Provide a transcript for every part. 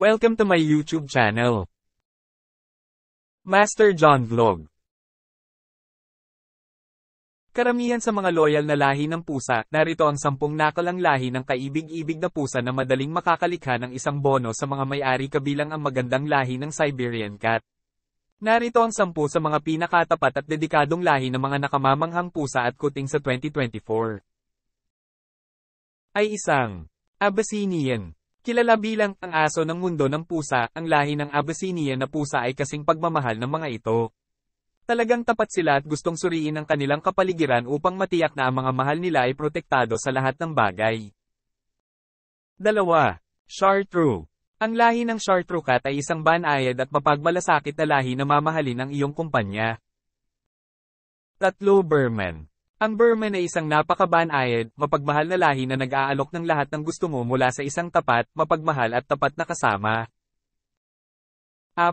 Welcome to my YouTube channel. Master John Vlog Karamihan sa mga loyal na lahi ng pusa, narito ang sampung nakalang lahi ng kaibig-ibig na pusa na madaling makakalikha ng isang bono sa mga may-ari kabilang ang magandang lahi ng Siberian Cat. Narito ang sampu sa mga pinakatapat at dedikadong lahi ng mga nakamamanghang pusa at kuting sa 2024. Ay isang Abyssinian Kilala bilang ang aso ng mundo ng pusa, ang lahi ng Abyssinia na pusa ay kasing pagmamahal ng mga ito. Talagang tapat sila at gustong suriin ang kanilang kapaligiran upang matiyak na ang mga mahal nila ay protektado sa lahat ng bagay. Dalawa, Chartreux. Ang lahi ng Chartreux cat ay isang banayad at mapagmalasakit na lahi na mamahalin ang iyong kumpanya. Tatlo Berman. Ang Burman ay isang napakabanayad, mapagmahal na lahi na nag-aalok ng lahat ng gusto mo mula sa isang tapat, mapagmahal at tapat na kasama. 4.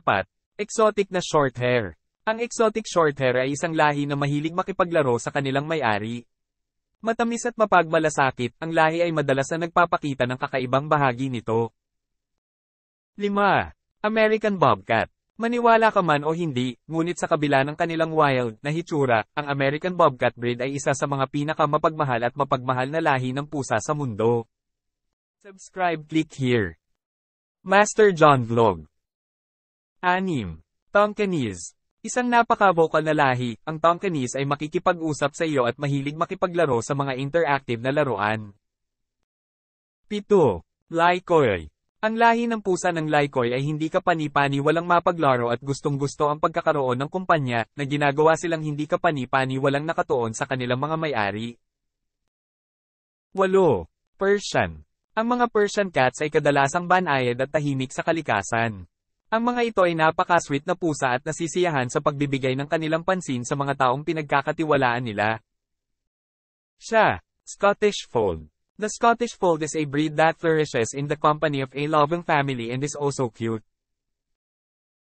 Exotic na short hair. Ang exotic short hair ay isang lahi na mahilig makipaglaro sa kanilang may-ari. Matamis at mapagmalasakit, ang lahi ay madalas na nagpapakita ng kakaibang bahagi nito. 5. American Bobcat Maniwala ka man o hindi, ngunit sa kabila ng kanilang wild na hitsura, ang American Bobcat breed ay isa sa mga pinakamapagmahal at mapagmahal na lahi ng pusa sa mundo. Subscribe click here. Master John Vlog Anim. Tonkinese Isang napaka-vocal na lahi, ang Tonkinese ay makikipag-usap sa iyo at mahilig makipaglaro sa mga interactive na laruan. 7. Laikoy ang lahi ng pusa ng Lycoy ay hindi kapani-pani walang mapaglaro at gustong-gusto ang pagkakaroon ng kumpanya, na ginagawa silang hindi kapani-pani walang nakatuon sa kanilang mga may-ari. 8. Persian Ang mga Persian cats ay kadalasang banayad at tahimik sa kalikasan. Ang mga ito ay napakasweet na pusa at nasisiyahan sa pagbibigay ng kanilang pansin sa mga taong pinagkakatiwalaan nila. Siya, Scottish Fold The Scottish Fold is a breed that flourishes in the company of a loving family and is also cute.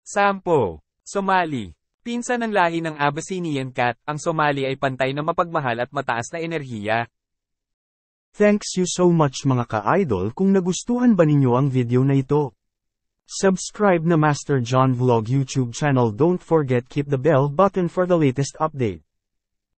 Sampo. Somali. Pinsan ng lahi ng Abyssinian cat, ang Somali ay pantay na mapagmahal at mataas na enerhiya. Thanks you so much mga ka-idol kung nagustuhan ba ninyo ang video na ito. Subscribe na Master John Vlog YouTube channel don't forget keep the bell button for the latest update.